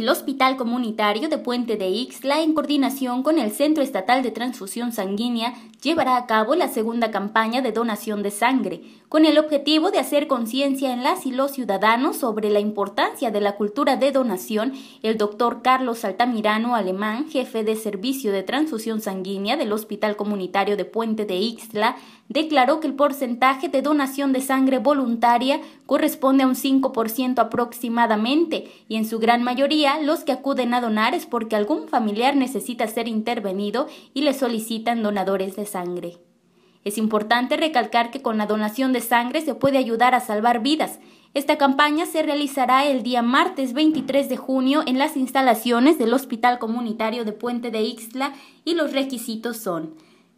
El Hospital Comunitario de Puente de Ixtla, en coordinación con el Centro Estatal de Transfusión Sanguínea, llevará a cabo la segunda campaña de donación de sangre, con el objetivo de hacer conciencia en las y los ciudadanos sobre la importancia de la cultura de donación. El doctor Carlos Altamirano Alemán, jefe de Servicio de Transfusión Sanguínea del Hospital Comunitario de Puente de Ixtla, declaró que el porcentaje de donación de sangre voluntaria corresponde a un 5% aproximadamente y en su gran mayoría los que acuden a donar es porque algún familiar necesita ser intervenido y le solicitan donadores de sangre. Es importante recalcar que con la donación de sangre se puede ayudar a salvar vidas. Esta campaña se realizará el día martes 23 de junio en las instalaciones del Hospital Comunitario de Puente de Ixtla y los requisitos son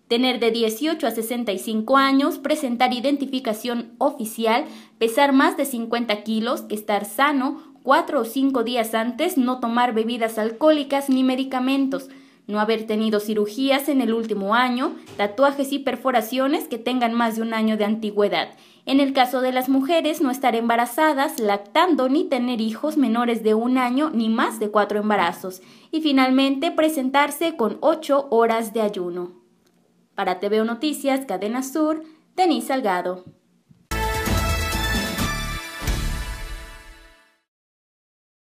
tener de 18 a 65 años, presentar identificación oficial, pesar más de 50 kilos, estar sano, cuatro o cinco días antes, no tomar bebidas alcohólicas ni medicamentos, no haber tenido cirugías en el último año, tatuajes y perforaciones que tengan más de un año de antigüedad. En el caso de las mujeres, no estar embarazadas, lactando ni tener hijos menores de un año ni más de cuatro embarazos. Y finalmente, presentarse con ocho horas de ayuno. Para TVO Noticias, Cadena Sur, Denis Salgado.